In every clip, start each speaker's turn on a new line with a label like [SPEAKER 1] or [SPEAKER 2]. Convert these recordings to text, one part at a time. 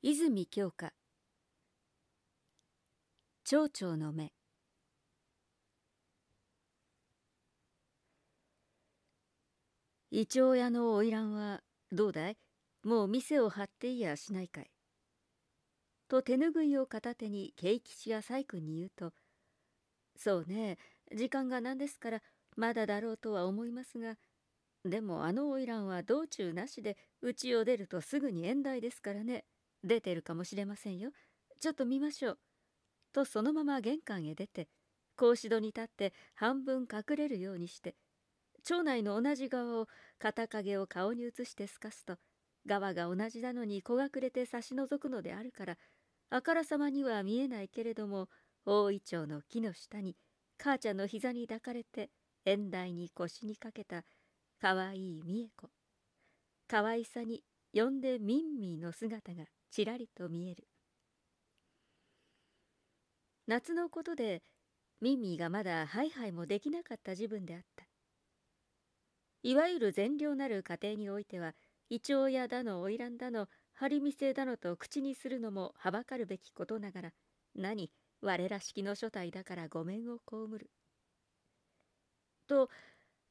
[SPEAKER 1] 泉京花蝶々の目胃腸ョウ屋の花魁はどうだいもう店を張っていやしないかい。と手ぬぐいを片手に慶吉や細君に言うと「そうね時間が何ですからまだだろうとは思いますがでもあの花魁は道中なしでうちを出るとすぐに縁台ですからね。出てるかもしれませんよちょっと見ましょう」とそのまま玄関へ出て格子戸に立って半分隠れるようにして町内の同じ側を片影を顔に移してすかすと側が同じなのに子がれて差しぞくのであるからあからさまには見えないけれども大井町の木の下に母ちゃんの膝に抱かれて縁台に腰にかけたかわいい美恵子かわいさに呼んでミンミーの姿がちらりと見える夏のことでミンミーがまだハイハイもできなかった自分であったいわゆる善良なる家庭においては胃腸やだの花魁だの張り見せだのと口にするのもはばかるべきことながら何我ら式の所帯だからごめんを被る。と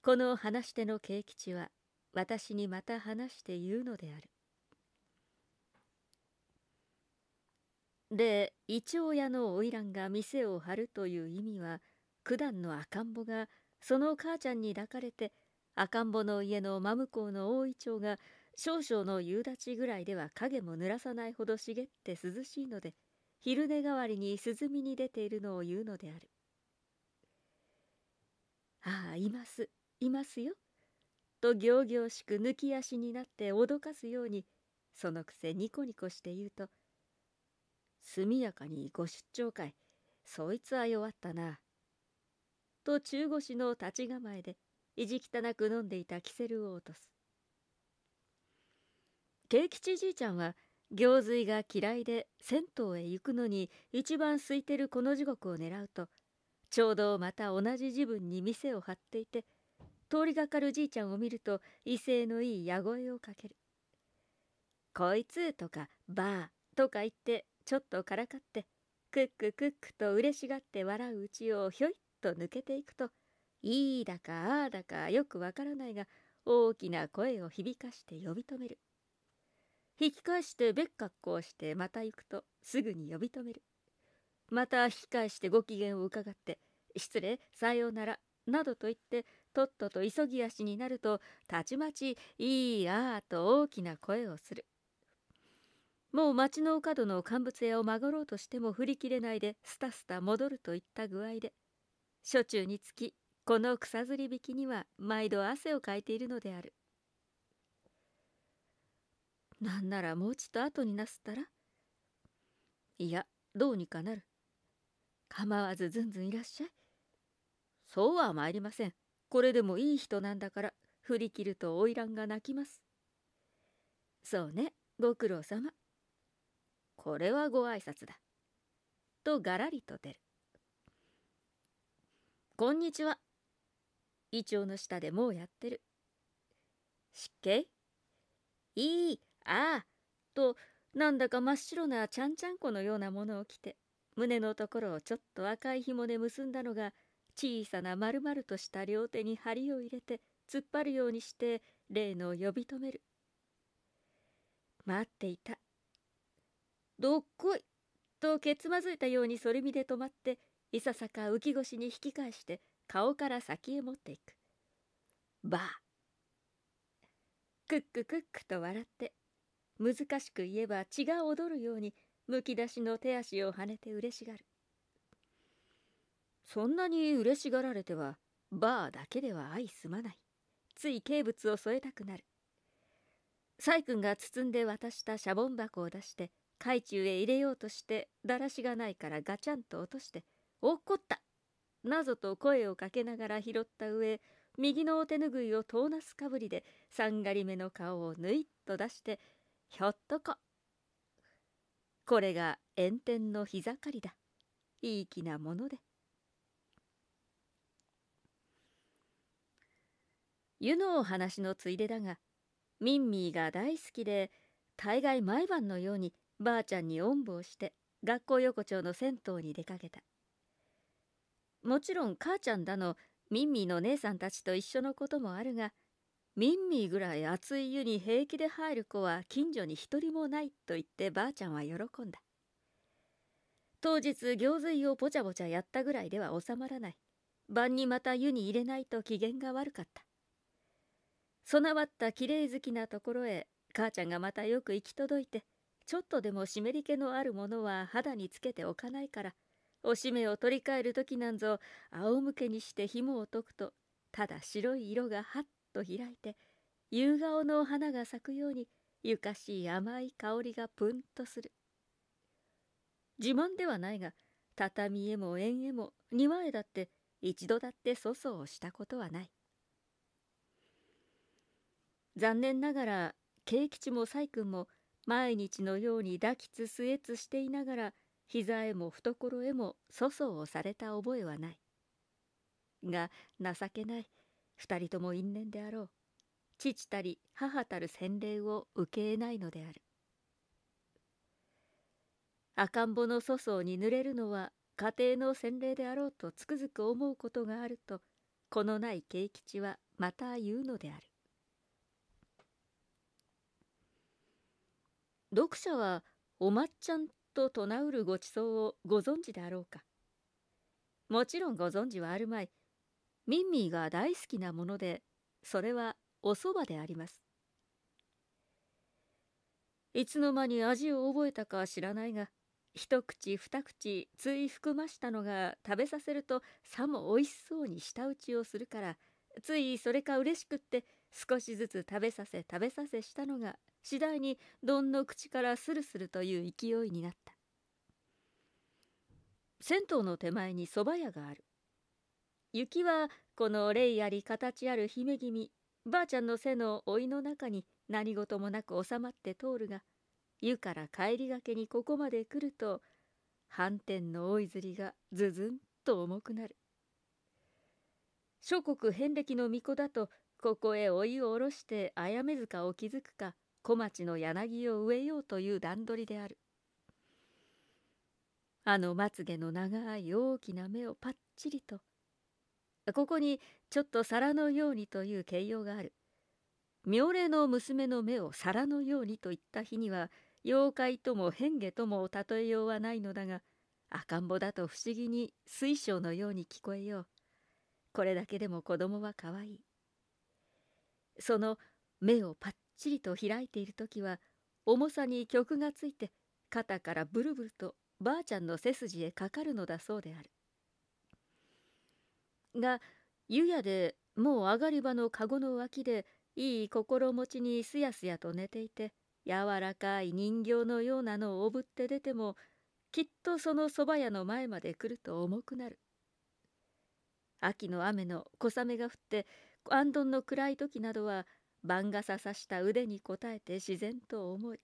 [SPEAKER 1] この話し手の慶吉は私にまた話して言うのである。で一応屋の花魁が店を張るという意味は九段の赤ん坊がその母ちゃんに抱かれて赤ん坊の家の真向こうの大ょうが少々の夕立ぐらいでは影も濡らさないほど茂って涼しいので昼寝代わりに涼みに出ているのを言うのである。ああいますいますよ。と仰々しく抜き足になって脅かすようにそのくせニコニコして言うと速やかにご出張かいそいつは弱ったな」と中腰の立ち構えで意地汚く飲んでいたキセルを落とす慶吉じいちゃんは行水が嫌いで銭湯へ行くのに一番空いてるこの地獄を狙うとちょうどまた同じ自分に店を張っていて通りがかるじいちゃんを見ると威勢のいい矢声をかける「こいつ」とか「ばあ」とか言ってちょっとからかってクッククックと嬉しがって笑ううちをひょいっと抜けていくといいだかああだかよくわからないが大きな声を響かして呼び止める引き返して別格うしてまた行くとすぐに呼び止めるまた引き返してご機嫌を伺って失礼さようならなどと言ってとっとと急ぎ足になるとたちまちいいああと大きな声をするもう町の角の乾物屋を曲がろうとしても振り切れないでスタスタ戻るといった具合で初中につきこの草ずり引きには毎度汗をかいているのであるなんならもうちょっと後になすったらいやどうにかなる構わずずんずんいらっしゃいそうは参りませんこれでもいい人なんだから振り切ると花魁が泣きますそうねご苦労様これはご挨拶だ。とがらりと出る。こんにちは。イチの下でもうやってる。湿気いい、ああ、と、なんだか真っ白なちゃんちゃんこのようなものを着て、胸のところをちょっと赤い紐で結んだのが、小さな丸々とした両手に針を入れて、突っ張るようにして、例の呼び止める。待っていた。どっこいとけつまずいたようにそれ身で止まっていささか浮き腰に引き返して顔から先へ持っていく。ばあ。クッククックと笑って難しく言えば血が踊るようにむき出しの手足を跳ねて嬉しがる。そんなに嬉しがられてはバーだけでは相すまない。つい軽物を添えたくなる。サイ君が包んで渡したシャボン箱を出して海中へ入れようとしてだらしがないからガチャンと落として「怒っこった!」なぞと声をかけながら拾った上右のお手ぬぐいを遠なすかぶりで三がり目の顔をぬいっと出して「ひょっとこ」これが炎天の日盛りだいい気なもので湯のお話のついでだがミンミーが大好きで大概毎晩のようにばあちゃんにおんぶをして学校横丁の銭湯に出かけたもちろん母ちゃんだのミンミーの姉さんたちと一緒のこともあるがミンミーぐらい熱い湯に平気で入る子は近所に一人もないと言ってばあちゃんは喜んだ当日行水をぽちゃぽちゃやったぐらいでは収まらない晩にまた湯に入れないと機嫌が悪かった備わったきれい好きなところへ母ちゃんがまたよく行き届いてちょっとでも湿り気のあるものは肌につけておかないからおしめを取り替える時なんぞ仰向けにして紐を解くとただ白い色がはっと開いて夕顔の花が咲くようにゆかしい甘い香りがぷんとする自慢ではないが畳へも縁へも庭へだって一度だって粗相をしたことはない残念ながら慶吉も崔君も毎日のように抱きつ据えつしていながら膝へも懐へも粗相をされた覚えはないが情けない二人とも因縁であろう父たり母たる洗礼を受けえないのである赤ん坊の粗相に濡れるのは家庭の洗礼であろうとつくづく思うことがあるとこのない慶吉はまた言うのである読者はおまっちゃんと唱うるごちそうをご存知であろうかもちろんご存知はあるまいミンミーが大好きなものでそれはおそばでありますいつの間に味を覚えたか知らないが一口二口つい含ましたのが食べさせるとさも美味しそうに舌打ちをするからついそれか嬉しくって少しずつ食べさせ食べさせしたのが次第にどんの口からスルスルという勢いになった銭湯の手前に蕎麦屋がある雪はこの霊あり形ある姫君ばあちゃんの背の老いの中に何事もなく収まって通るが湯から帰りがけにここまで来ると反転の大いずりがずずんと重くなる諸国遍歴の巫女だとここへ老いを下ろしてあやめ塚を築くか小町の柳を植えようという段取りであるあのまつげの長い大きな目をパッチリとここにちょっと皿のようにという形容がある妙齢の娘の目を皿のようにと言った日には妖怪とも変化とも例えようはないのだが赤ん坊だと不思議に水晶のように聞こえようこれだけでも子供はかわいいその目をパッちりと開いている時は重さに曲がついて肩からブルブルとばあちゃんの背筋へかかるのだそうであるが湯屋でもう上がり場の籠の脇でいい心持ちにすやすやと寝ていて柔らかい人形のようなのをおぶって出てもきっとそのそば屋の前まで来ると重くなる秋の雨の小雨が降ってあんどんの暗い時などは番傘さした腕に応えて自然と思い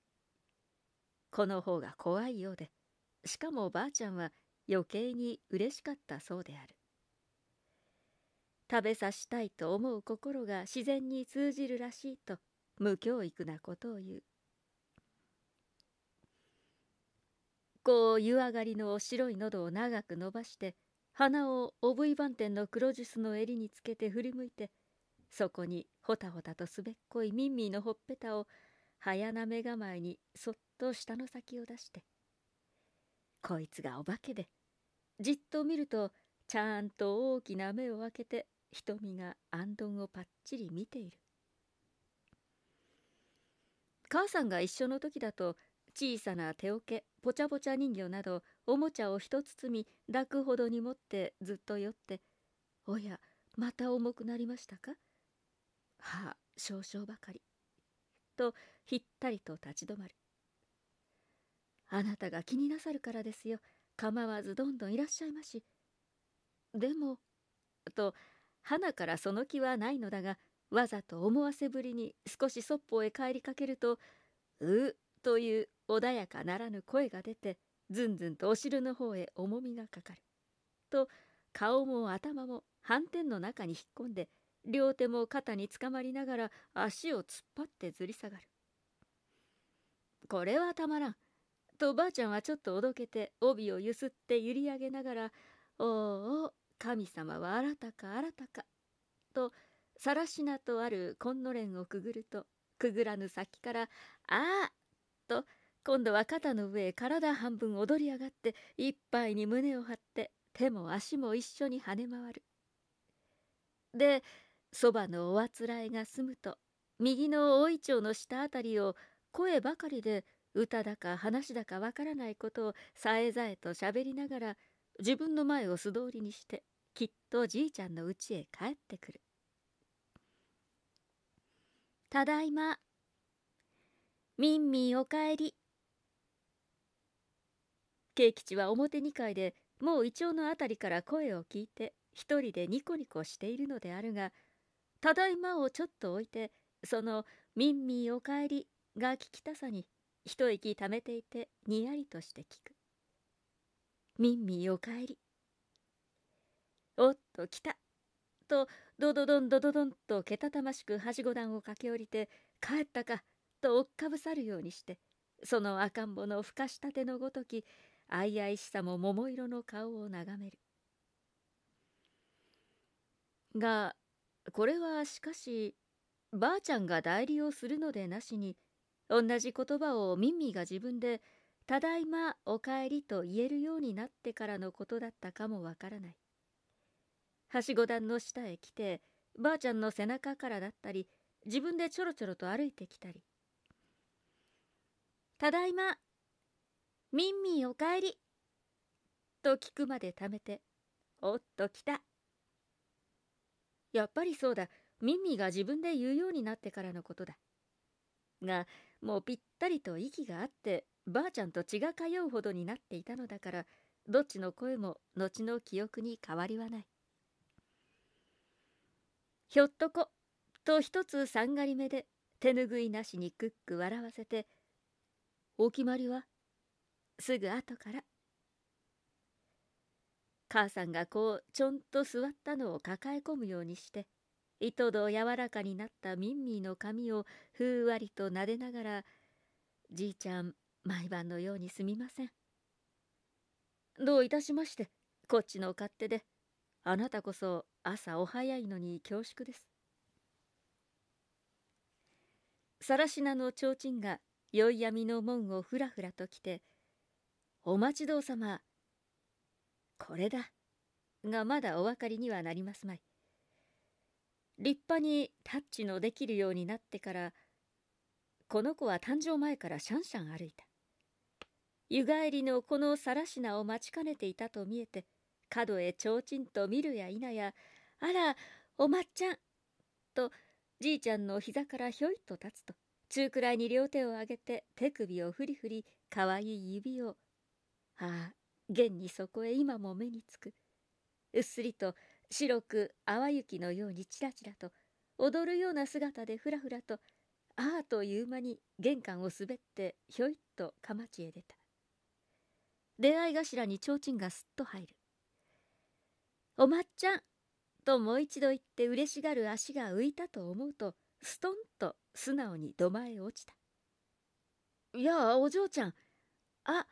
[SPEAKER 1] この方が怖いようでしかもばあちゃんは余計に嬉しかったそうである食べさしたいと思う心が自然に通じるらしいと無教育なことを言うこう湯上がりの白い喉を長く伸ばして鼻をオブイバンテンの黒ジュスの襟につけて振り向いて「そこにほたほたとすべっこいミンミーのほっぺたを早な目構えにそっと下の先を出してこいつがお化けでじっと見るとちゃんと大きな目を開けて瞳があんどんをぱっちり見ている母さんが一緒の時だと小さな手桶ぽちゃぽちゃ人形などおもちゃを一包み抱くほどに持ってずっと酔って「おやまた重くなりましたかはあ少々ばかりとひったりと立ち止まるあなたが気になさるからですよ構わずどんどんいらっしゃいましでもと花からその気はないのだがわざと思わせぶりに少しそっぽへ帰りかけると「う」という穏やかならぬ声が出てずんずんとお汁の方へ重みがかかると顔も頭も斑点の中に引っ込んで両手も肩につかまりながら足を突っ張ってずり下がるこれはたまらんとばあちゃんはちょっとおどけて帯をゆすって揺り上げながら「おお神様は新たか新たか」とさらしなとある紺のれんをくぐるとくぐらぬ先から「ああ!」と今度は肩の上へ体半分踊り上がって一杯に胸を張って手も足も一緒に跳ね回る。でそばのおあつらえが済むと右の大いちょうの下あたりを声ばかりで歌だか話だかわからないことをさえざえとしゃべりながら自分の前を素通りにしてきっとじいちゃんのうちへ帰ってくる。ただいま。みんみんおかえり。慶吉は表2階でもうイチョウのあたりから声を聞いて一人でニコニコしているのであるがただいまをちょっと置いて、その、ミンミーおかえりが聞きたさに、一息ためていて、にやりとして聞く。ミンミーおかえり。おっと、来た。と、ドドドンドドドンとけたたましくはしご段を駆け下りて、帰ったか、と追っかぶさるようにして、その赤ん坊のふかしたてのごとき、愛々しさも桃色の顔を眺める。が、これはしかしばあちゃんが代理をするのでなしに同じ言葉をミンミが自分で「ただいまおかえり」と言えるようになってからのことだったかもわからないはしご段の下へ来てばあちゃんの背中からだったり自分でちょろちょろと歩いてきたり「ただいまミンミおかえり」と聞くまでためて「おっと来た」やっぱりそうだミミが自分で言うようになってからのことだがもうぴったりと息があってばあちゃんと血が通うほどになっていたのだからどっちの声も後の記憶に変わりはないひょっとこと一つ三がり目で手ぬぐいなしにクック笑わせて「お決まりは?」すぐ後から母さんがこうちょんと座ったのを抱え込むようにして糸ど柔らかになったミンミーの髪をふうわりと撫でながら「じいちゃん毎晩のようにすみません」「どういたしましてこっちの勝手であなたこそ朝お早いのに恐縮です」さらしなの提灯が宵闇の門をふらふらと来て「お待ちどうさまこれだがまだお分かりにはなりますまい立派にタッチのできるようになってからこの子は誕生前からシャンシャン歩いた湯帰りのこのしなを待ちかねていたと見えて角へちょうちんと見るや否や「あらおまっちゃん」とじいちゃんの膝からひょいっと立つと中くらいに両手を上げて手首をふりふりかわいい指を「ああ現にそこへ今も目につくうっすりと白く淡雪のようにちらちらと踊るような姿でふらふらとああという間に玄関を滑ってひょいっとかまちへ出た出会い頭に提灯がすっと入る「おまっちゃん!」ともう一度言って嬉しがる足が浮いたと思うとストンと素直に土間へ落ちた「やあお嬢ちゃんあ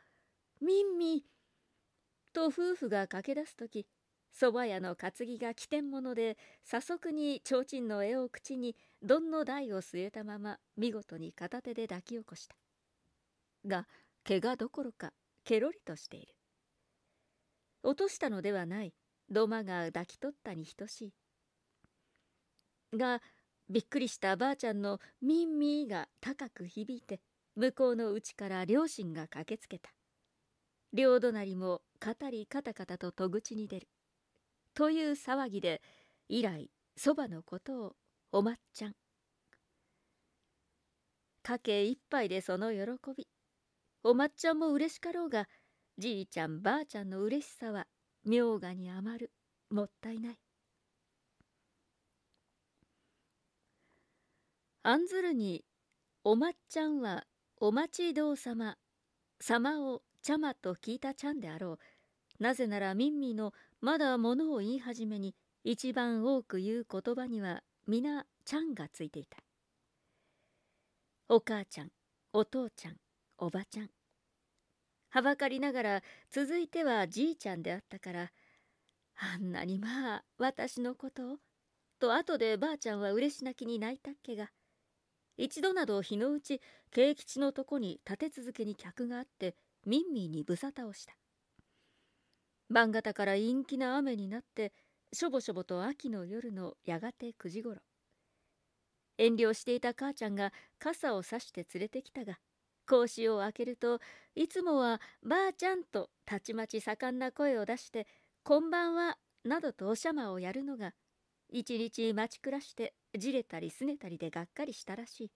[SPEAKER 1] みんみと夫婦が駆け出す時蕎麦屋の担ぎが起点者で早速に提灯の絵を口にどんの台を据えたまま見事に片手で抱き起こしたが怪我どころかケロリとしている落としたのではない土間が抱き取ったに等しいがびっくりしたばあちゃんのミンミーが高く響いて向こうのうちから両親が駆けつけた両隣も語りカタカタと戸口に出るという騒ぎで以来そばのことをおまっちゃん家計一杯でその喜びおまっちゃんも嬉しかろうがじいちゃんばあちゃんの嬉しさは明賀に余るもったいない案ずるにおまっちゃんはお待ちどうさま様をちゃまと聞いたちゃんであろうなぜならミンミのまだものを言い始めに一番多く言う言葉には皆ちゃんがついていた。お母ちゃん、お父ちゃん、おばちゃん。はばかりながら続いてはじいちゃんであったから、あんなにまあ私のことを、と後でばあちゃんは嬉し泣きに泣いたっけが、一度など日のうち慶吉のとこに立て続けに客があってミンミーにぶ沙汰をした。晩方から陰気な雨になってしょぼしょぼと秋の夜のやがて9時ごろ遠慮していた母ちゃんが傘を差して連れてきたが格子を開けるといつもは「ばあちゃん」とたちまち盛んな声を出して「こんばんは」などとおしゃまをやるのが一日待ち暮らしてじれたりすねたりでがっかりしたらしい。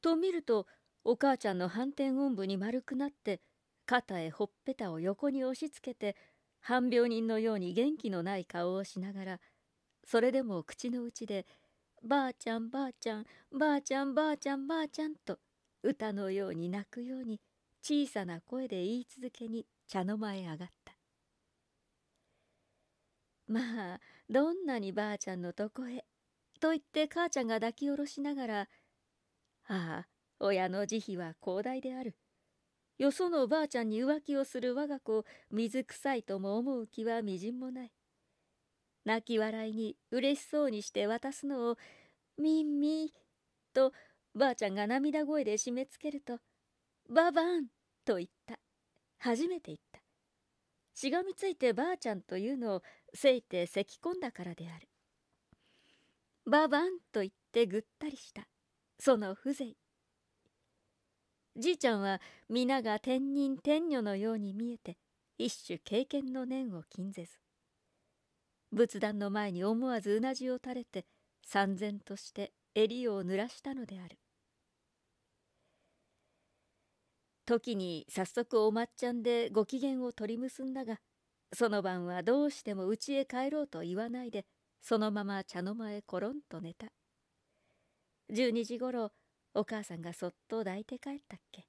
[SPEAKER 1] と見るとお母ちゃんの反転音部に丸くなって肩へほっぺたを横に押しつけて半病人のように元気のない顔をしながらそれでも口の内で「ばあちゃんばあちゃんばあちゃんばあちゃんばあちゃん」と歌のように泣くように小さな声で言い続けに茶の間へ上がったまあどんなにばあちゃんのとこへと言って母ちゃんが抱き下ろしながら「ああ親の慈悲は広大である」よそのおばあちゃんに浮気をする我が子を水臭いとも思う気はみじんもない。泣き笑いに嬉しそうにして渡すのを、みんみん」とばあちゃんが涙声で締め付けると、ばばんと言った。初めて言った。しがみついてばあちゃんというのをせいてせき込んだからである。ばばんと言ってぐったりした。その風情。じいちゃんは皆が天人天女のように見えて一種経験の念を禁ぜず仏壇の前に思わずうなじを垂れて三然として襟を濡らしたのである時に早速おまっちゃんでご機嫌を取り結んだがその晩はどうしても家へ帰ろうと言わないでそのまま茶の間へコロンと寝た12時ごろお母さんがそっと抱いて帰ったっけ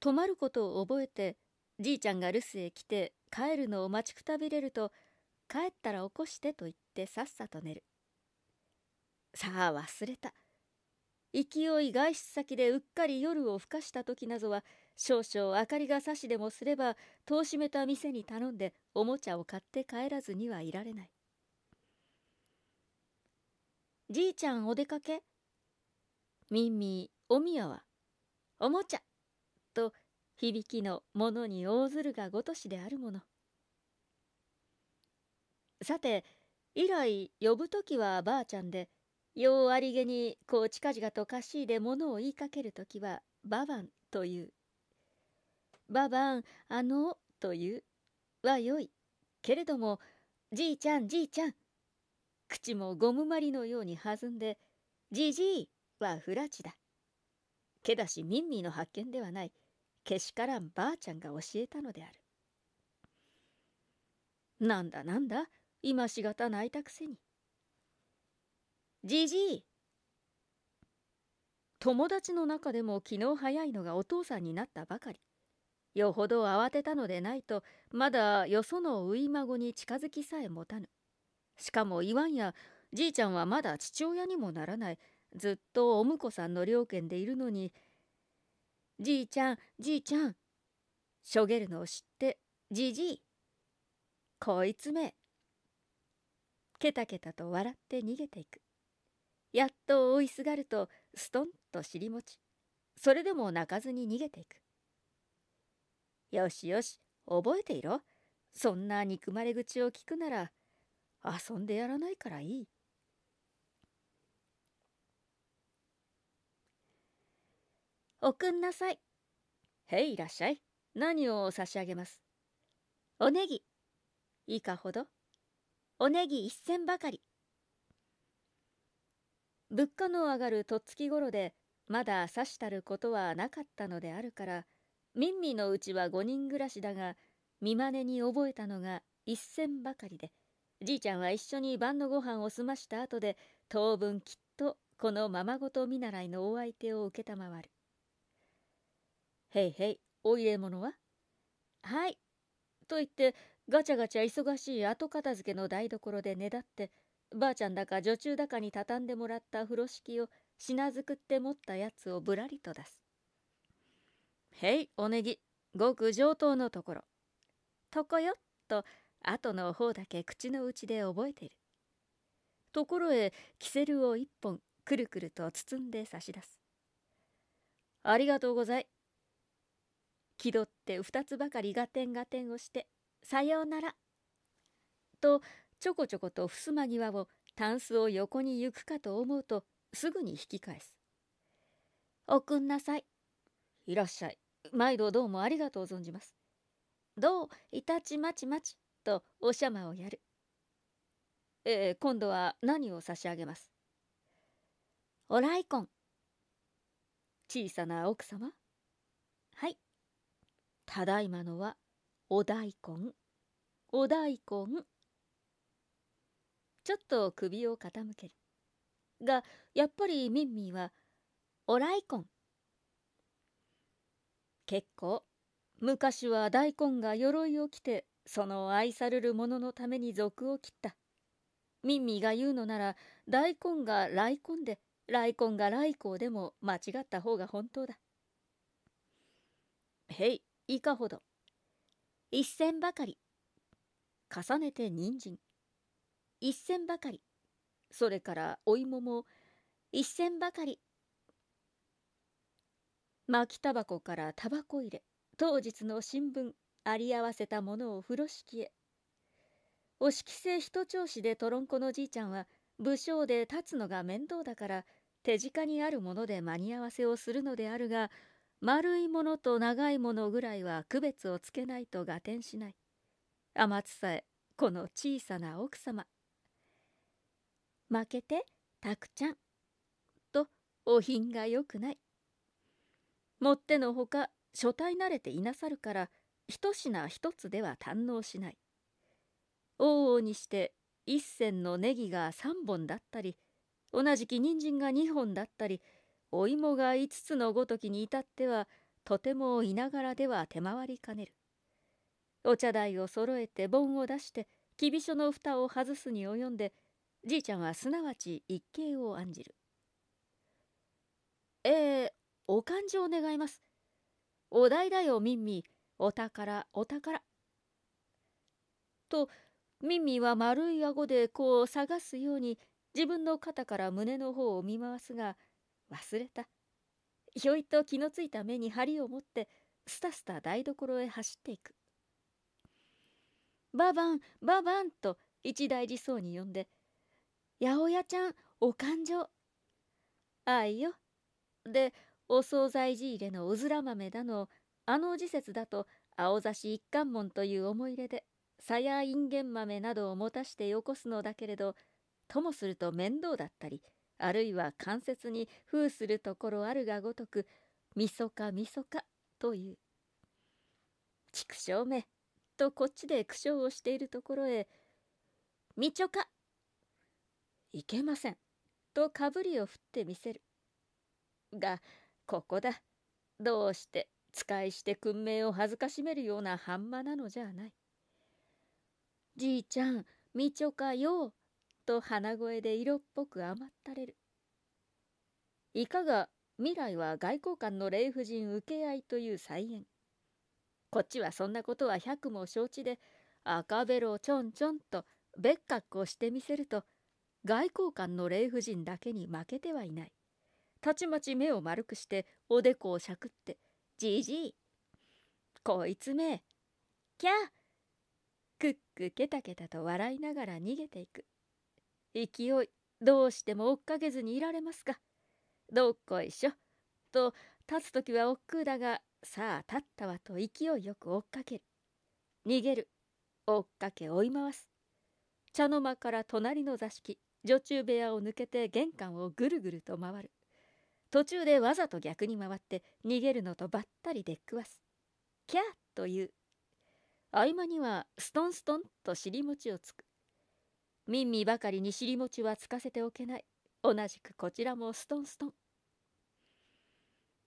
[SPEAKER 1] 泊まることを覚えてじいちゃんが留守へ来て帰るのを待ちくたびれると帰ったら起こしてと言ってさっさと寝るさあ忘れた勢い外出先でうっかり夜をふかした時などは少々明かりが差しでもすれば戸を閉めた店に頼んでおもちゃを買って帰らずにはいられないじいちゃんお出かけミンミおみやは、おもちゃと響きのものに応ずるがごとしであるもの。さて、以来呼ぶ時はばあちゃんで、ようありげにこう近がとかしいでものを言いかける時はばばんという。ばばん、あの、という、はよい。けれども、じいちゃん、じいちゃん、口もゴムまりのように弾んで「じじい!」はフラチだけだしミンミーの発見ではないけしからんばあちゃんが教えたのであるなんだなんだ今しがた泣いたくせにじじい友達の中でも昨日早いのがお父さんになったばかりよほど慌てたのでないとまだよそのうい孫に近づきさえ持たぬしかも言わんやじいちゃんはまだ父親にもならないずっとお婿さんの両家でいるのに「じいちゃんじいちゃん」しょげるのを知って「じじい」こいつめケタケタと笑って逃げていくやっと追いすがるとストンと尻もちそれでも泣かずに逃げていくよしよし覚えていろそんな憎まれ口を聞くなら遊んでやらないからいい。おくんなさい。へい、いらっしゃい。何を差し上げます。おネギ。いいかほど。おネギ一銭ばかり。物価の上がるとっつき頃で、まだ差したることはなかったのであるから、ミンミのうちは五人暮らしだが、見まねに覚えたのが一銭ばかりで、じいちゃんは一緒に晩のご飯を済ました後で当分きっとこのままごと見習いのお相手を承る。へいへい、お入れ物ははい。と言ってガチャガチャ忙しい後片付けの台所でねだってばあちゃんだか女中だかに畳んでもらった風呂敷を品作って持ったやつをぶらりと出す。へい、おねぎ、ごく上等のところ。とこよ、と後の方だけ口の内で覚えてる。ところへキセルを一本くるくると包んで差し出す。ありがとうござい。気取って二つばかりガテンガテンをして、さようなら。と、ちょこちょこと襖際をタンスを横に行くかと思うと、すぐに引き返す。おくんなさい。いらっしゃい。毎度どうもありがとう存じます。どういたちまちまち。とおしゃまをやる。えー、今度は何を差し上げますおらいこん。小さな奥様。はい。ただいまのは、お大根。お大根。ちょっと首を傾ける。が、やっぱりミンミンは、お大根結構、昔は大根が鎧を着てその愛される者のために俗を切った。ミンミが言うのなら、大根が大根で、大根が来光でも間違った方が本当だ。へい、いかほど。一銭ばかり。重ねて人参。一銭ばかり。それからお芋も一銭ばかり。巻きたばこからたばこ入れ、当日の新聞、あり合わせたものを風呂敷へお式性一調子でトロンコのじいちゃんは武将で立つのが面倒だから手近にあるもので間に合わせをするのであるが丸いものと長いものぐらいは区別をつけないと合点しない天津さえこの小さな奥様負けてたくちゃんとお品がよくないもってのほか書体慣れていなさるから一品一つでは堪能しない往々にして一銭のネギが3本だったり同じき人参が2本だったりお芋が5つのごときに至ってはとてもいながらでは手回りかねるお茶代を揃えて盆を出してきびしょの蓋を外すに及んでじいちゃんはすなわち一計を案じる「えー、お勘定願います」「お代だよみんみお宝、お宝。と、ミミは丸い顎でこう探すように自分の肩から胸の方を見回すが、忘れた。ひょいと気のついた目に針を持って、すたすた台所へ走っていく。ババン、ババンと一大事そうに呼んで、八百屋ちゃん、お勘定。あいよ。で、お惣菜仕入れのうずら豆だの、あの時節だと青ざし一貫門という思い入れでさやいんげん豆などを持たしてよこすのだけれどともすると面倒だったりあるいは関節に封するところあるがごとくみそかみそかという「畜生め」とこっちで苦笑をしているところへ「みちょか」「いけません」とかぶりを振ってみせるがここだどうして使いして訓命を恥ずかしめるようなハンマなのじゃない。じいちゃん、みちょかよ、と鼻声で色っぽく甘ったれる。いかが未来は外交官の霊婦人受け合いという再演。こっちはそんなことは百も承知で、赤べろをちょんちょんと別格をしてみせると、外交官の霊婦人だけに負けてはいない。たちまち目を丸くして、おでこをしゃくって、じじいこいつめキャクックケタケタと笑いながら逃げていく勢いどうしても追っかけずにいられますかどっこいしょと立つ時は億劫だがさあ立ったわと勢いよく追っかける逃げる追っかけ追い回す茶の間から隣の座敷女中部屋を抜けて玄関をぐるぐると回る途中でわざと逆に回って逃げるのとばったり出っくわすキャーという合間にはストンストンと尻餅をつくミンミばかりに尻餅はつかせておけない同じくこちらもストンストン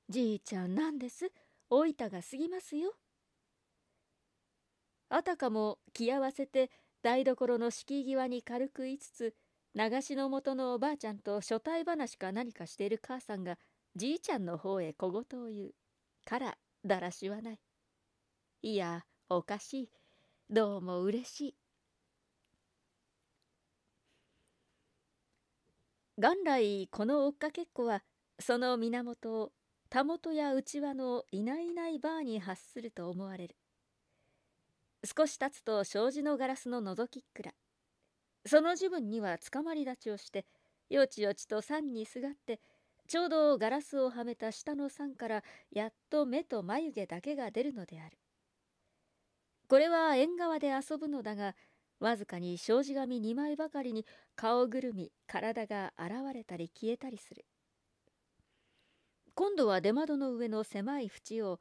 [SPEAKER 1] じいちゃんなんですおいたが過ぎますよあたかも気合わせて台所の敷居際に軽く言いつつ流しの元のおばあちゃんと初対話か何かしている母さんがじいちゃんの方へ小言を言うからだらしはないいやおかしいどうも嬉しい元来この追っかけっこはその源をたもとやうちわのいないいないバーに発すると思われる少し経つと障子のガラスの覗きっくらその自分にはつかまり立ちをしてよちよちと山にすがってちょうどガラスをはめた下の山からやっと目と眉毛だけが出るのであるこれは縁側で遊ぶのだがわずかに障子紙2枚ばかりに顔ぐるみ体が現れたり消えたりする今度は出窓の上の狭い縁を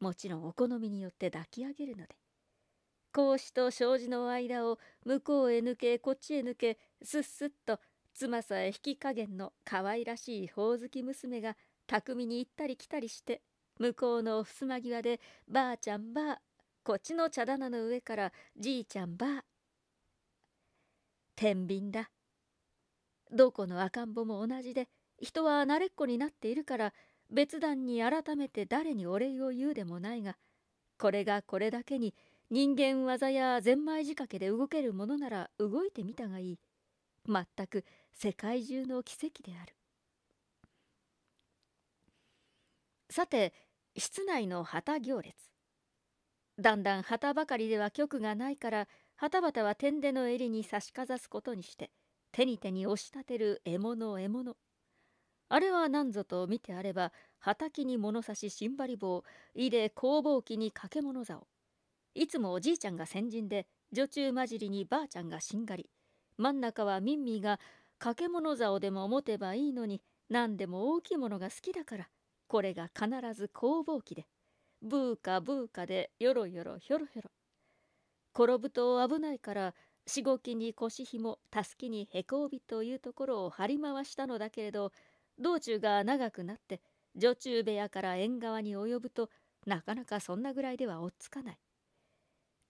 [SPEAKER 1] もちろんお好みによって抱き上げるので格子と障子の間を向こうへ抜けこっちへ抜けすっすっと妻さえ引き加減の可愛らしいほおずき娘が巧みに行ったり来たりして向こうの襖際でばあちゃんばあこっちの茶棚の上からじいちゃんばあ天秤だどこの赤ん坊も同じで人は慣れっこになっているから別段に改めて誰にお礼を言うでもないがこれがこれだけに人間技やゼンマイ仕掛けで動けるものなら動いてみたがいい全く世界中の奇跡であるさて室内の旗行列だんだん旗ばかりでは局がないから旗端は天での襟に差しかざすことにして手に手に押し立てる獲物獲物あれは何ぞと見てあれば、畑に物差ししんばり棒、いで工房機に掛け物竿。いつもおじいちゃんが先人で女中交じりにばあちゃんがしんがり真ん中はミンミーが掛物竿でも持てばいいのに何でも大きいものが好きだからこれが必ず工房機でブーカブーカでよろよろひょろひょろ転ぶと危ないからしごきに腰ひもたすきにへこびというところを張り回したのだけれど道中が長くなって女中部屋から縁側に及ぶとなかなかそんなぐらいではおっつかない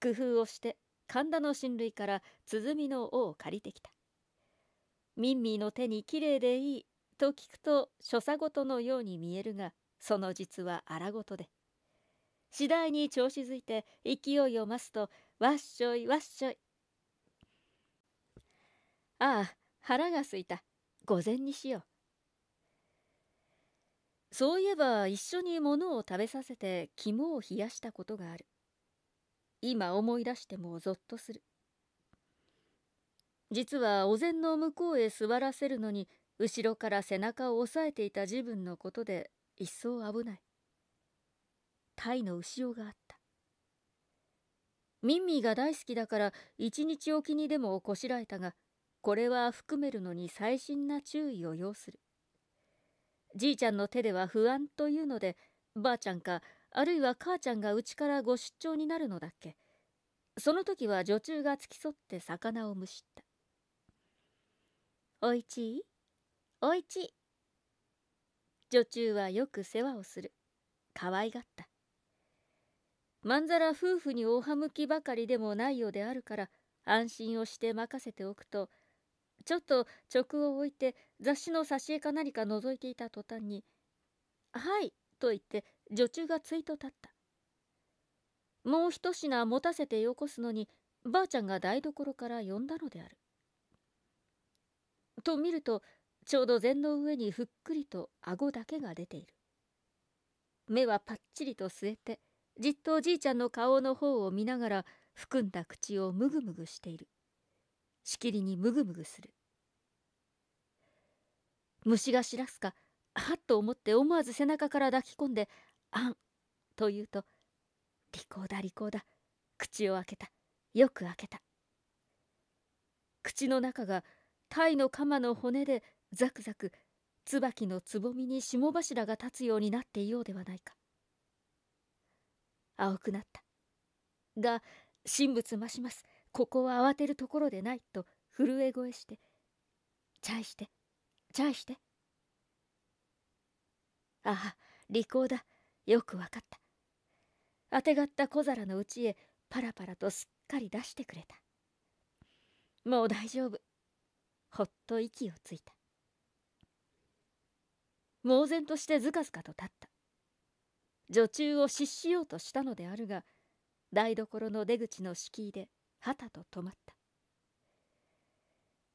[SPEAKER 1] 工夫をして神田の親類から鼓の尾を借りてきた。ミンミーの手にきれいでいいと聞くと所作ごとのように見えるが、その実は荒事で。次第に調子づいて勢いを増すと、わっしょいわっしょい。ああ、腹がすいた。午前にしよう。そういえば一緒に物を食べさせて肝を冷やしたことがある。今思い出してもぞっとする実はお膳の向こうへ座らせるのに後ろから背中を押さえていた自分のことで一層危ないタイの後ろがあったミンミーが大好きだから一日おきにでもこしらえたがこれは含めるのに細心な注意を要するじいちゃんの手では不安というのでばあちゃんかあるいは母ちゃんがうちからご出張になるのだっけその時は女中が付き添って魚をむしったおいちいおいちい女中はよく世話をする可愛がったまんざら夫婦におはむきばかりでもないようであるから安心をして任せておくとちょっと直を置いて雑誌の挿絵か何か覗いていた途端に「はい」と言って女中がついと立った。もう一品持たせてよこすのに、ばあちゃんが台所から呼んだのである。と見ると、ちょうど禅の上にふっくりと顎だけが出ている。目はぱっちりと据えて、じっとおじいちゃんの顔の方を見ながら、含んだ口をむぐむぐしている。しきりにむぐむぐする。虫がしらすか、はっと思って思わず背中から抱き込んであん、と言うと、利口だ利口だ、口を開けた、よく開けた。口の中が鯛の鎌の骨でザクザク、椿のつぼみに霜柱が立つようになっていようではないか。青くなった。が、神仏増します。ここは慌てるところでない、と震え声して、チャイして、チャイして。ああ、利口だ。よくわかったあてがった小皿のうちへパラパラとすっかり出してくれたもう大丈夫ほっと息をついた猛然としてずかずかと立った女中を失しようとしたのであるが台所の出口の敷居ではたと止まった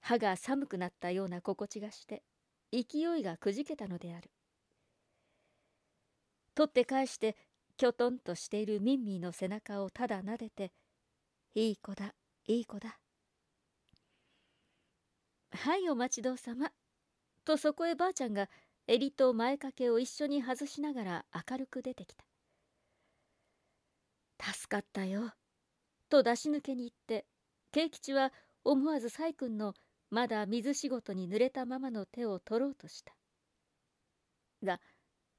[SPEAKER 1] 歯が寒くなったような心地がして勢いがくじけたのである取って返してきょとんとしているミンミーの背中をただ撫でて「いい子だいい子だ」「はいお待ちどうさま」とそこへばあちゃんが襟と前掛けを一緒に外しながら明るく出てきた「助かったよ」と出し抜けに言って慶吉は思わず細君のまだ水仕事に濡れたままの手を取ろうとしたが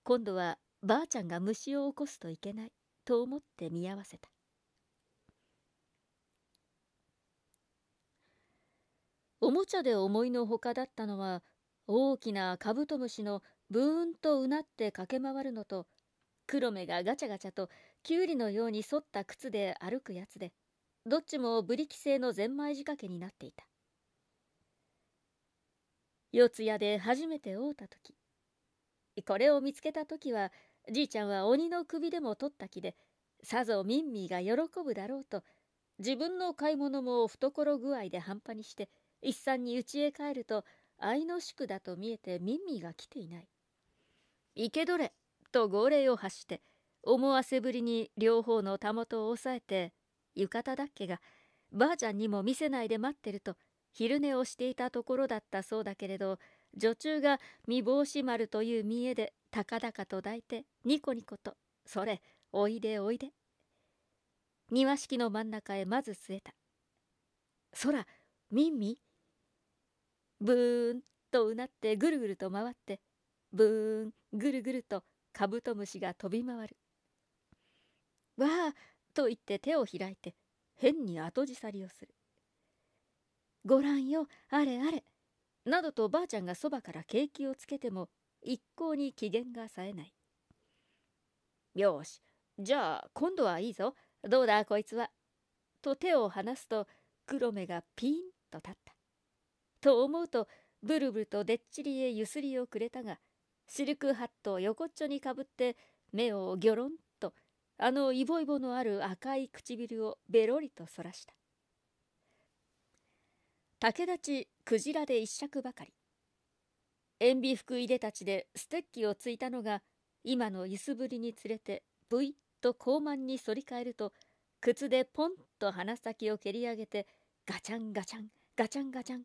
[SPEAKER 1] 今度はばあちゃんが虫を起こすといけないと思って見合わせたおもちゃで思いのほかだったのは大きなカブトムシのブーンとうなって駆け回るのと黒目がガチャガチャとキュウリのように反った靴で歩くやつでどっちもブリキ製のゼンマイ仕掛けになっていた四谷で初めて会うた時これを見つけた時はじいちゃんは鬼の首でも取った気でさぞミンミーが喜ぶだろうと自分の買い物も懐具合で半端にして一産に家へ帰ると愛の宿だと見えてミンミーが来ていない「生けどれ!」と号令を発して思わせぶりに両方のたもとを押さえて浴衣だっけがばあちゃんにも見せないで待ってると昼寝をしていたところだったそうだけれど女中が「未亡子丸」という見えでたかだかと抱いてニコニコと「それおいでおいで」庭敷の真ん中へまず据えた「空ミンミ」ブーンとうなってぐるぐると回ってブーンぐるぐるとカブトムシが飛び回る「わあ!」と言って手を開いて変に後じさりをする「ご覧よあれあれ」などとばあちゃんがそばから景気をつけても一向に機嫌が冴えない。よし、じゃあ今度はいいぞ。どうだこいつは。と手を離すと黒目がピーンと立った。と思うとブルブルとでっちりへゆすりをくれたがシルクハットを横っちょにかぶって目をギョロンとあのイボイボのある赤い唇をべろりとそらした。竹立ちクジラで一尺ばかり塩ビ服いでたちでステッキをついたのが今の揺すぶりにつれてブイッと高慢に反り返ると靴でポンと鼻先を蹴り上げてガチャンガチャンガチャンガチャン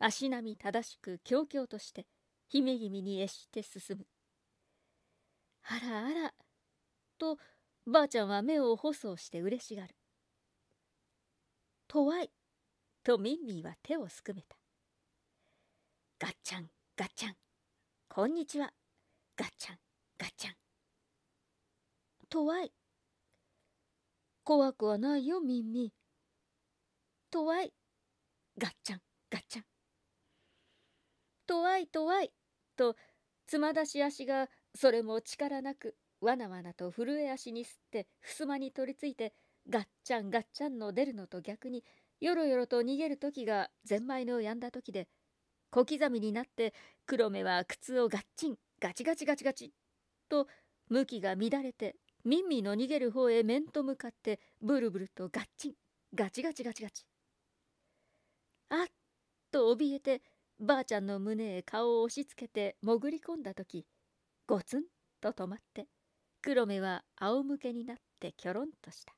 [SPEAKER 1] 足並み正しくきょうきょうとして姫君にえして進むあらあらとばあちゃんは目を細してうれしがるとわいとミンミーは手をすくめたガッチャンガッチャン。こんにちは。ガッチャン、ガッチャン。とわい。怖くはないよ、ミンミン。とわい。ガッチャン、ガッチャン。とわい、とわい。と、つま出し足が、それも力なく、わなわなと震え足にすって、ふすまに取りついて、ガッチャン、ガッチャンの出るのと逆に、よろよろと逃げる時が、ゼンマイのやんだ時で、小刻みになって黒目は靴をガッチンガチガチガチガチと向きが乱れてミンミの逃げる方へ面と向かってブルブルとガッチンガチガチガチガチあっと怯えてばあちゃんの胸へ顔を押し付けて潜り込んだ時ゴツンと止まって黒目は仰向けになってキョロンとした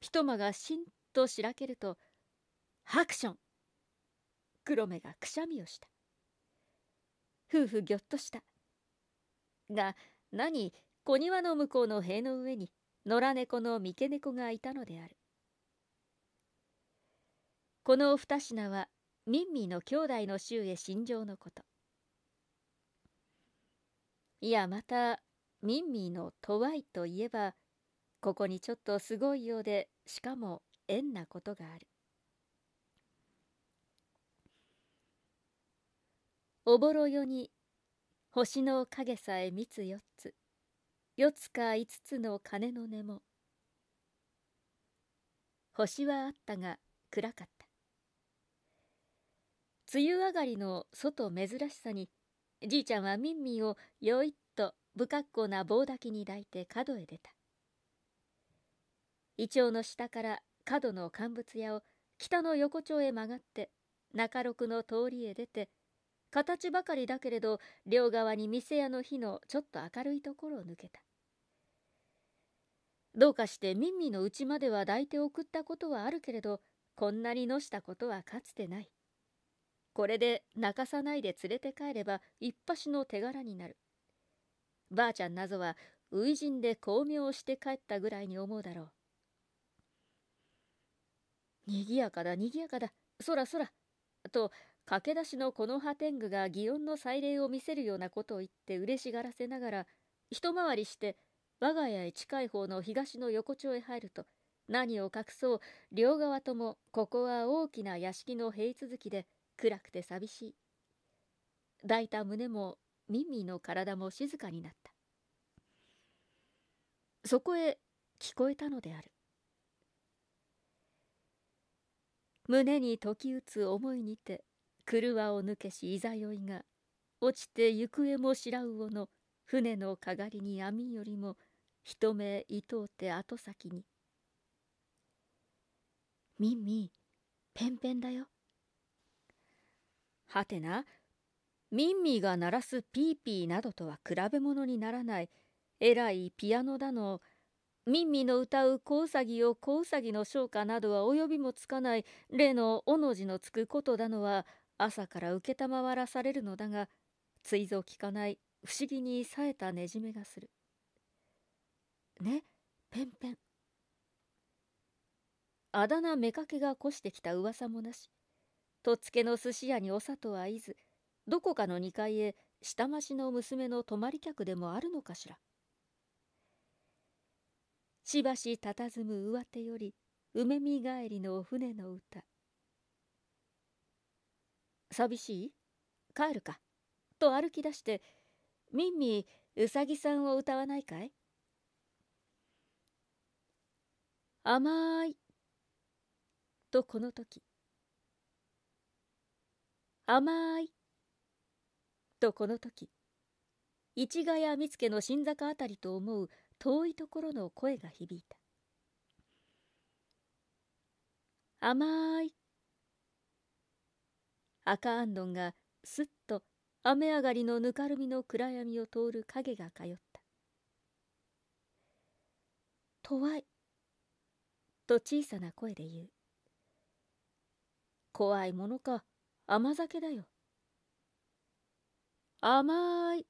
[SPEAKER 1] ひとまがしんとしらけるとハクション黒目がくしゃみをした夫婦ぎょっとしたが何小庭の向こうの塀の上に野良猫の三毛猫がいたのであるこの二品はミンミの兄弟の衆へ心情のこといやまたミンミのとわいといえばここにちょっとすごいようでしかも縁なことがあるおぼろよに星の影さえ三つ四つ四つか五つの鐘の音も星はあったが暗かった梅雨上がりの外珍しさにじいちゃんはミンミンをよいっと不格好な棒抱きに抱いて角へ出たイチョウの下から角の乾物屋を北の横丁へ曲がって中六の通りへ出て形ばかりだけれど両側に店屋の火のちょっと明るいところを抜けたどうかしてミンミのうちまでは抱いて送ったことはあるけれどこんなにのしたことはかつてないこれで泣かさないで連れて帰れば一発の手柄になるばあちゃん謎は初陣で巧妙して帰ったぐらいに思うだろうにぎやかだにぎやかだそらそらと駆け出しのこの破天狗が祇園の祭礼を見せるようなことを言って嬉しがらせながら、一回りして我が家へ近い方の東の横丁へ入ると、何を隠そう、両側ともここは大きな屋敷の塀続きで暗くて寂しい。抱いた胸も耳の体も静かになった。そこへ聞こえたのである。胸に時打つ思いにて車を抜けしいざよいが落ちて行方も知らうおの船のかがりに網よりも人目いとうて後先に。みんみん、ペンペンだよ。はてな、ミンミーが鳴らすピーピーなどとは比べ物にならない、えらいピアノだの、ミンミーの歌うコウサギをコウサギの唱歌などは及びもつかない、例のおの字のつくことだのは、朝から承らされるのだが追蔵聞かない不思議に冴えたねじめがするねペンペンあだ名めかけが越してきた噂もなしとっつけの寿司屋にお里はいずどこかの2階へ下町の娘の泊まり客でもあるのかしらしばし佇む上手より梅見返りの船の歌寂しい帰るか。と歩き出して、ミンミー、うさぎさんを歌わないかい甘い。とこの時。甘い。とこの時。市ヶ谷見附の新坂あたりと思う遠いところの声が響いた。甘い。赤あんどんがすっと雨上がりのぬかるみの暗闇を通る影が通った。とわい。と小さな声で言う。怖いものか、甘酒だよ。甘い。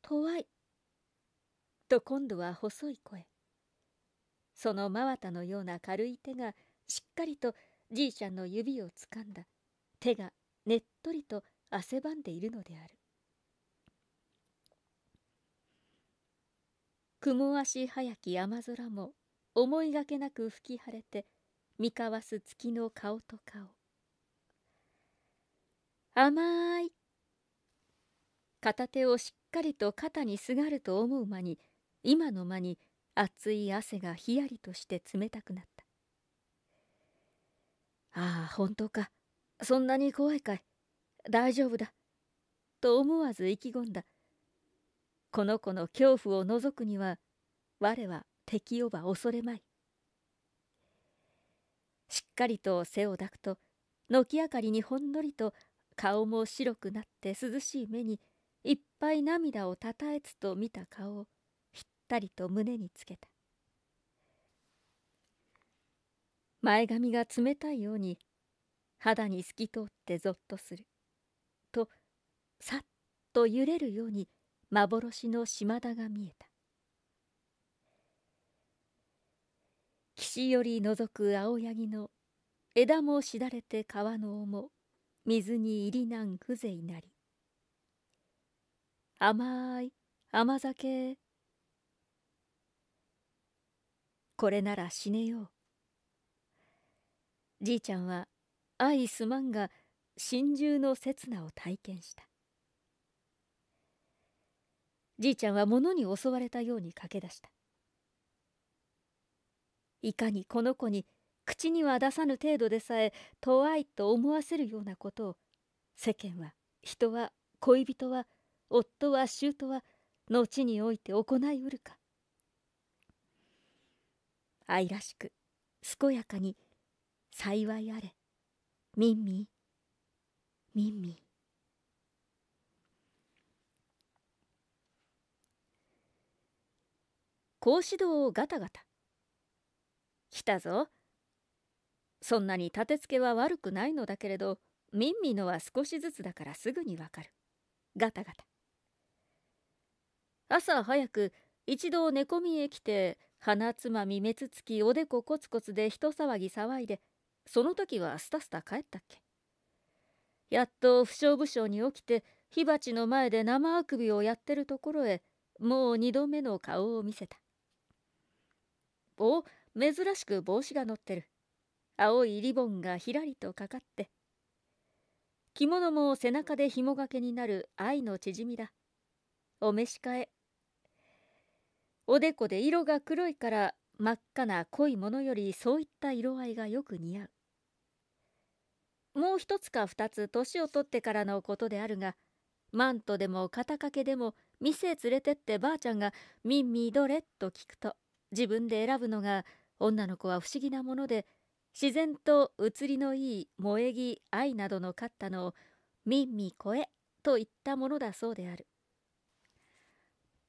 [SPEAKER 1] とわい。と今度は細い声。その真綿のような軽い手がしっかりとじいちゃんの指をつかんだ手がねっとりと汗ばんでいるのである雲足早き雨空も思いがけなく吹き晴れて見交わす月の顔と顔甘い片手をしっかりと肩にすがると思う間に今の間に熱い汗がひやりとして冷たくなったああ、本当か。そんなに怖いかい。大丈夫だ。と思わず意気込んだ。この子の恐怖を除くには、我は敵をば恐れまい。しっかりと背を抱くと、軒明かりにほんのりと顔も白くなって涼しい目に、いっぱい涙をたたえつと見た顔を、ひったりと胸につけた。前髪が冷たいように肌に透き通ってぞっとするとさっと揺れるように幻の島田が見えた岸より覗く青柳の枝もしだれて川の尾も水に入りなん風情なり甘い甘酒これなら死ねようじいちゃんは愛すまんが心中の刹那を体験したじいちゃんは物に襲われたように駆け出したいかにこの子に口には出さぬ程度でさえ怖いと思わせるようなことを世間は人は恋人は夫は舅は後において行いうるか愛らしく健やかに幸いあれミンミミンミ格子戸をガタガタ来たぞそんなに立て付けは悪くないのだけれどミンミのは少しずつだからすぐにわかるガタガタ朝早く一度寝込みへ来て鼻つまみ目つつきおでこコツコツで人騒ぎ騒いでその時はスタスタ帰ったっけやっと不祥不祥に起きて火鉢の前で生あくびをやってるところへもう二度目の顔を見せたお珍しく帽子が乗ってる青いリボンがひらりとかかって着物も背中で紐がけになる愛の縮みだお召し替えおでこで色が黒いから真っ赤な濃いものよりそういった色合いがよく似合うもう一つか二つ年を取ってからのことであるがマントでも肩掛けでも店へ連れてってばあちゃんが「ミンミどれ?」と聞くと自分で選ぶのが女の子は不思議なもので自然と移りのいい萌え木愛などの勝ったのを「ミンミ声」といったものだそうである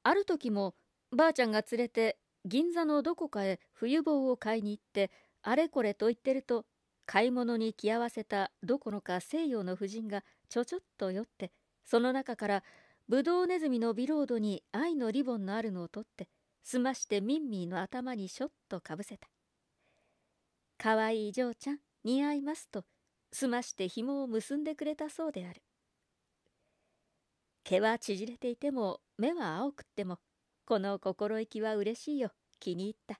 [SPEAKER 1] ある時もばあちゃんが連れて銀座のどこかへ冬棒を買いに行ってあれこれと言ってると買い物に着合わせたどころか西洋の婦人がちょちょっと酔ってその中からブドウネズミのビロードに愛のリボンのあるのを取ってすましてミンミーの頭にしょっとかぶせた。かわいい嬢ちゃん似合いますとすまして紐を結んでくれたそうである。毛は縮れていても目は青くってもこの心意気は嬉しいよ気に入った。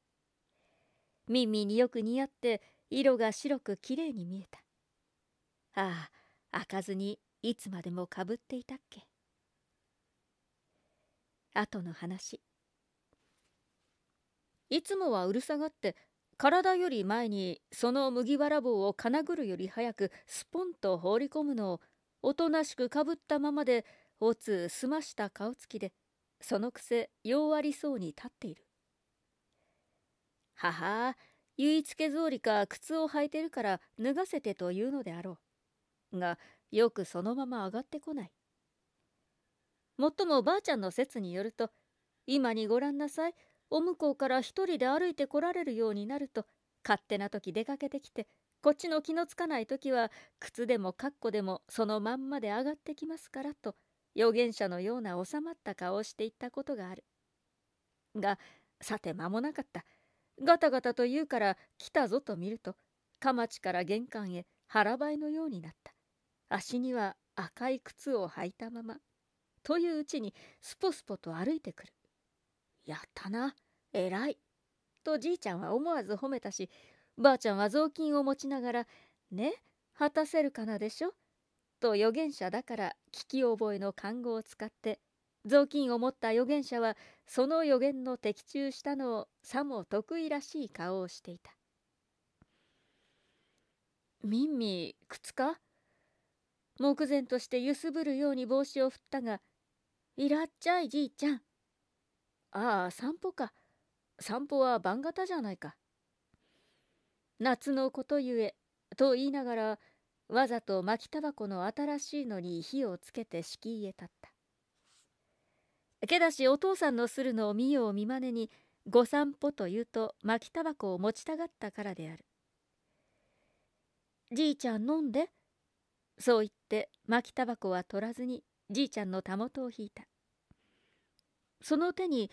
[SPEAKER 1] ミンミンによく似合って色が白くきれいに見えたああ開かずにいつまでもかぶっていたっけ後の話いつもはうるさがって体より前にその麦わら帽を金ぐるより早くスポンと放り込むのをおとなしくかぶったままでおつすました顔つきでそのくせ弱りそうに立っている。ははあ唯一け草履か靴を履いてるから脱がせてというのであろう。が、よくそのまま上がってこない。もっともばあちゃんの説によると、今にごらんなさい、お向こうから一人で歩いてこられるようになると、勝手な時出かけてきて、こっちの気のつかない時は、靴でもカッコでもそのまんまで上がってきますからと、預言者のような収まった顔をしていったことがある。が、さて間もなかった。ガタガタと言うから来たぞと見ると、かまちから玄関へ腹ばいのようになった。足には赤い靴を履いたまま。といううちにスポスポと歩いてくる。やったな、偉い。とじいちゃんは思わず褒めたし、ばあちゃんは雑巾を持ちながら、ね、果たせるかなでしょと預言者だから聞き覚えの漢語を使って雑巾を持った預言者はその予言の的中したのをさも得意らしい顔をしていたミンミ靴か目前として揺すぶるように帽子を振ったが「いらっちゃいじいちゃん」ああ散歩か散歩は晩型じゃないか夏のことゆえと言いながらわざと巻きたばこの新しいのに火をつけて敷居へ立ったけだしお父さんのするのを見よう見まねにご散歩というと巻きたばこを持ちたがったからであるじいちゃん飲んでそう言って巻きたばこは取らずにじいちゃんのたもとを引いたその手に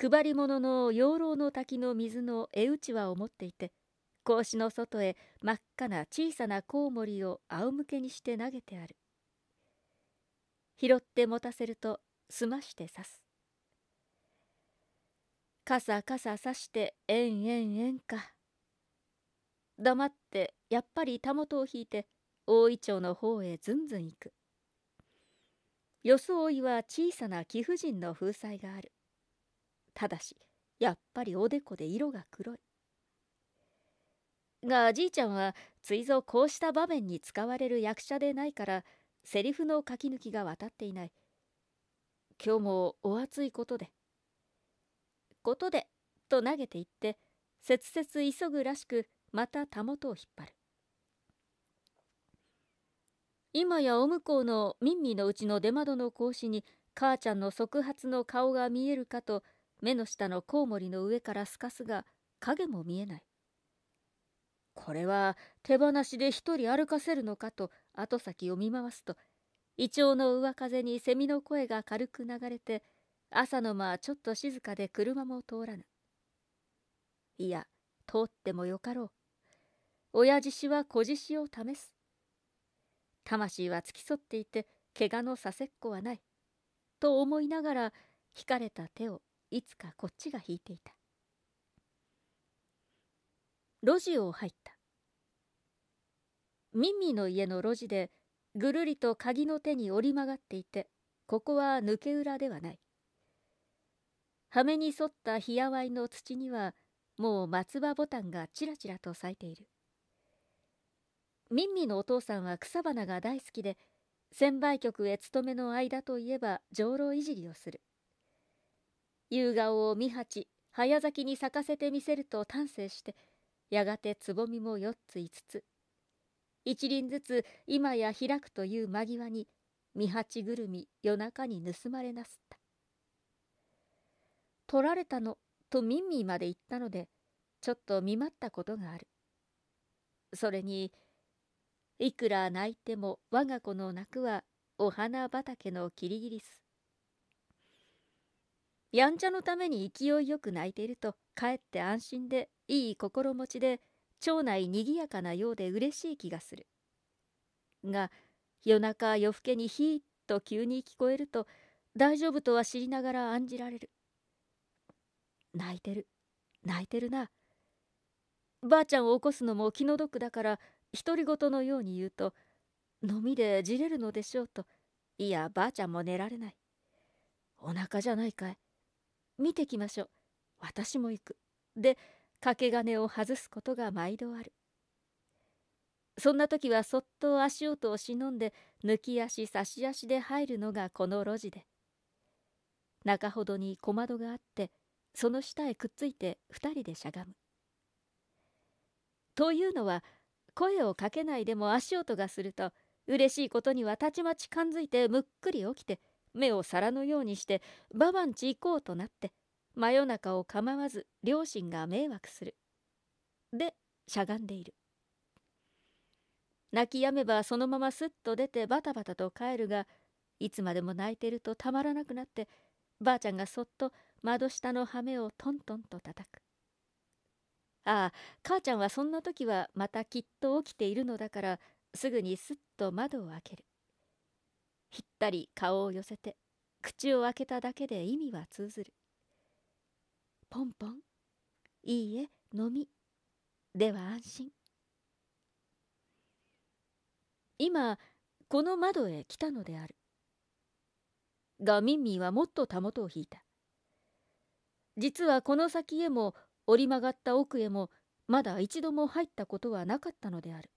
[SPEAKER 1] 配り物の養老の滝の水の絵うちわを持っていて格子の外へ真っ赤な小さなコウモリを仰向けにして投げてある拾って持たせるとすまして刺す傘傘さしてえんえんえんか黙ってやっぱりたもとを引いて大いちょうの方へずんずん行く装いは小さな貴婦人の風采があるただしやっぱりおでこで色が黒いがじいちゃんはついぞこうした場面に使われる役者でないからセリフの書き抜きが渡っていない今日もお暑いことで。ことで、と投げていって、切々急ぐらしく、またたもとを引っ張る。今やお向こうのミンミのうちの出窓の格子に、母ちゃんの即発の顔が見えるかと、目の下のコウモリの上からすかすが、影も見えない。これは手放しで一人歩かせるのかと後先を見回すとイチョウの上風にセミの声が軽く流れて朝の間ちょっと静かで車も通らぬいや通ってもよかろう親獅子は小獅子を試す魂は付き添っていて怪我のさせっこはないと思いながら引かれた手をいつかこっちが引いていた路地を入ったミミの家の路地でぐるりと鍵の手に折り曲がっていて、ここは抜け裏ではない。羽目に沿ったひやわいの土には、もう松葉ボタンがちらちらと咲いている。ミンミのお父さんは草花が大好きで、専売局へ勤めの間といえば上老いじりをする。夕顔を見八、早咲きに咲かせてみせると丹精して、やがてつぼみも4つ5つ一輪ずつ今や開くという間際に三八ぐるみ夜中に盗まれなすった取られたのとミンミーまで言ったのでちょっと見舞ったことがあるそれにいくら泣いても我が子の泣くはお花畑のキリギリスやんちゃのために勢いよく泣いているとかえって安心でいい心持ちで町内にぎやかなようで嬉しい気がする。が夜中夜更けにヒーッと急に聞こえると大丈夫とは知りながら案じられる。泣いてる泣いてるな。ばあちゃんを起こすのも気の毒だから独り言のように言うと飲みでじれるのでしょうといやばあちゃんも寝られない。お腹じゃないかい見てきましょう私も行く。で掛け金を外すことが毎度あるそんな時はそっと足音を忍んで抜き足差し足で入るのがこの路地で中ほどに小窓があってその下へくっついて2人でしゃがむというのは声をかけないでも足音がすると嬉しいことにはたちまち感づいてむっくり起きて目を皿のようにしてババンチ行こうとなって真夜中を構わず両親が迷惑する。で、しゃがんでいる。泣き止めばそのまますっと出てバタバタと帰るが、いつまでも泣いてるとたまらなくなって、ばあちゃんがそっと窓下の羽目をトントンと叩く。ああ、母ちゃんはそんな時はまたきっと起きているのだから、すぐにすっと窓を開ける。ひったり顔を寄せて、口を開けただけで意味は通ずる。ポンポンいいえ飲みでは安心今この窓へ来たのであるがミンミンはもっとたもとを引いた実はこの先へも折り曲がった奥へもまだ一度も入ったことはなかったのである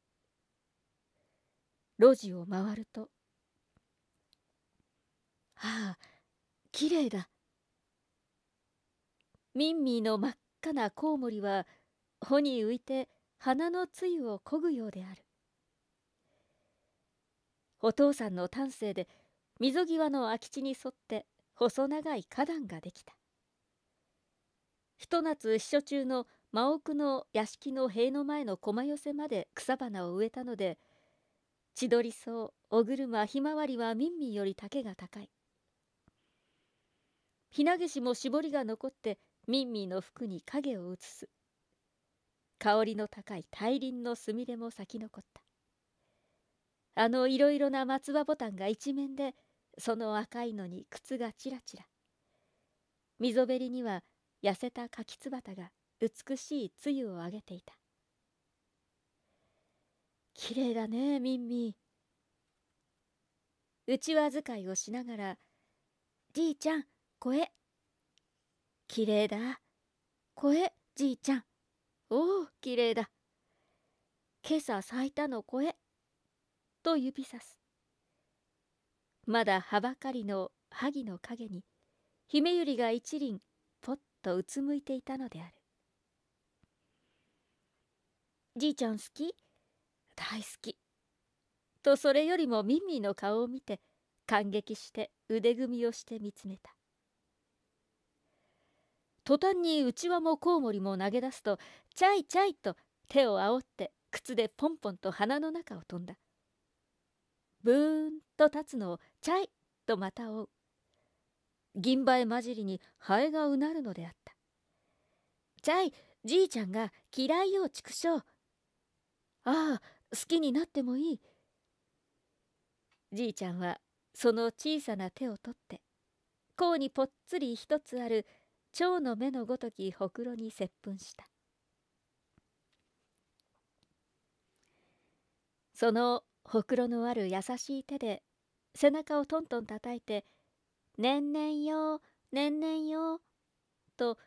[SPEAKER 1] 路地を回ると「ああきれいだ」ミンミーの真っ赤なコウモリは穂に浮いて花のつゆをこぐようであるお父さんの丹精で溝際の空き地に沿って細長い花壇ができたひと夏避暑中の真奥の屋敷の塀の前の駒寄せまで草花を植えたので千鳥草お車ひまわりはミンミーより丈が高いひなげしも絞りが残ってミンミンの服に影を移す香りの高い大輪のすみれも咲き残ったあのいろいろな松葉ボタンが一面でその赤いのに靴がちらちら溝べりには痩せた柿つばたが美しい露をあげていた綺麗だねミンミン」うちわ遣いをしながら「じいちゃん声綺麗だ。声、じいちゃん。おお、きれいだ。今朝咲いたの声。と指さす。まだ葉ばかりの萩の陰に、ひめゆりが一輪、ぽっとうつむいていたのである。じいちゃん好き大好き。とそれよりもミミィの顔を見て、感激して腕組みをして見つめた。途端にうちわもコウモリも投げ出すとチャイチャイと手をあおって靴でポンポンと鼻の中を飛んだブーンと立つのをチャイとまた追う銀杯混じりにハエがうなるのであったチャイじいちゃんが嫌いよ畜生ああ好きになってもいいじいちゃんはその小さな手を取って甲にぽっつり一つある蝶の目のごときほくろに接吻したそのほくろのある優しい手で背中をトントン叩いて「ねんねんよねんねんよ」と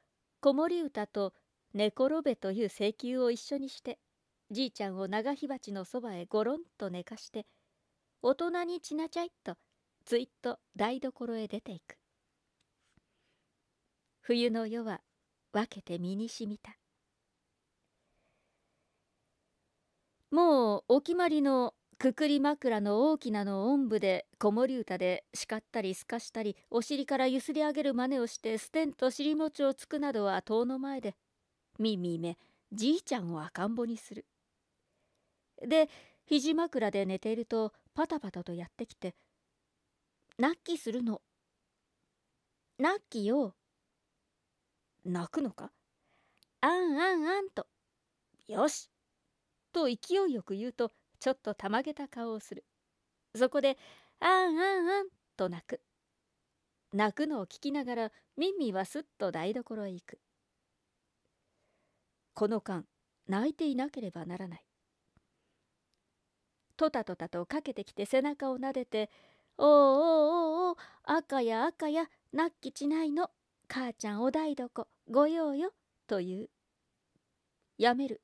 [SPEAKER 1] 子守歌と「寝転べ」という請求を一緒にしてじいちゃんを長火鉢のそばへごろんと寝かして大人にちなちゃいとついっと台所へ出ていく冬の夜は分けて身にしみたもうお決まりのくくり枕の大きなのおんぶで子守歌で叱ったりすかしたりお尻からゆすり上げる真似をしてステンと尻餅をつくなどは塔の前でみみ目じいちゃんを赤ん坊にするで肘枕で寝ているとパタパタとやってきて「泣きするの」「泣きよ泣くのかあんあんあんと。よしと勢いよく言うとちょっとたまげた顔をする。そこであんあんあんと泣く。泣くのを聞きながらミミはすっと台所へ行く。この間泣いていなければならない。とたとたとかけてきて背中をなでて「おおおおお赤や赤やなっきちないの母ちゃんお台所御用よと言うやめる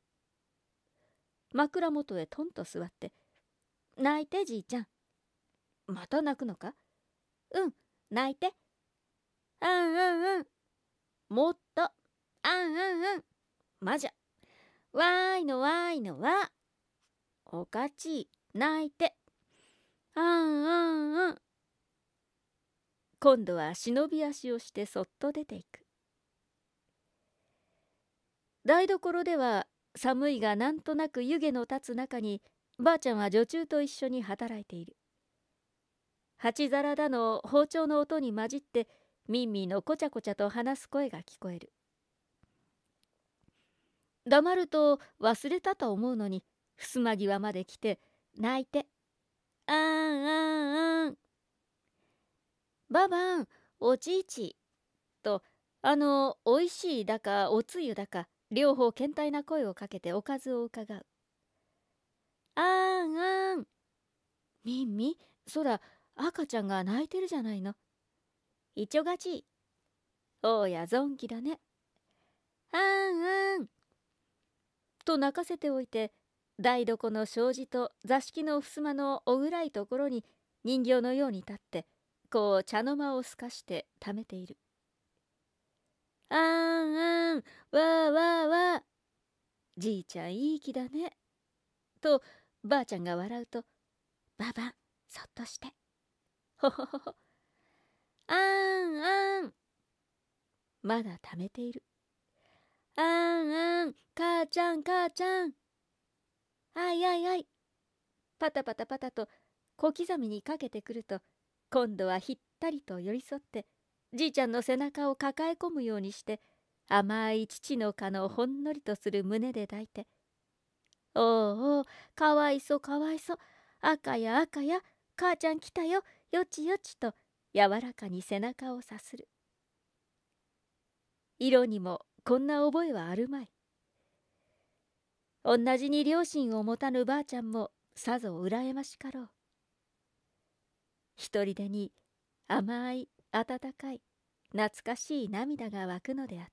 [SPEAKER 1] 枕元へとんと座って泣いてじいちゃんまた泣くのかうん泣いてあんうんうんもっとあんうんうんまじゃわーいのわーいのわおかちい泣いてあんうんうん今度は忍び足をしてそっと出ていく台所では寒いがなんとなく湯気の立つ中にばあちゃんは女中と一緒に働いている鉢皿だの包丁の音に混じってミンミのこちゃこちゃと話す声が聞こえる黙ると忘れたと思うのに襖際まで来て泣いて「あんあんあん」「ばばんおじいち」とあのおいしいだかおつゆだか両方倦怠な声をかけておかずを伺う。あんあん。みんみ、そら、赤ちゃんが泣いてるじゃないの。いちょがち。おうや存気だね。あんあん。と泣かせておいて、台所の障子と座敷の襖のおぐらいところに人形のように立って、こう茶の間を透かしてためている。あんあん、わわわ。じいちゃんいい気だね。と、ばあちゃんが笑うと、ばばん、そっとして。ほほほほ。あんあん。まだ溜めている。あんあん、母ちゃん母ちゃん。あいあいあい。パタパタパタと小刻みにかけてくると、今度はひったりと寄り添って、じいちゃんの背中を抱え込むようにして甘い父の蚊のほんのりとする胸で抱いて「おうおうかわいそかわいそ赤や赤や母ちゃん来たよよちよち」と柔らかに背中をさする色にもこんな覚えはあるまい同じに両親を持たぬばあちゃんもさぞ羨ましかろう一人でに甘い温かい懐かしい涙が湧くのであった。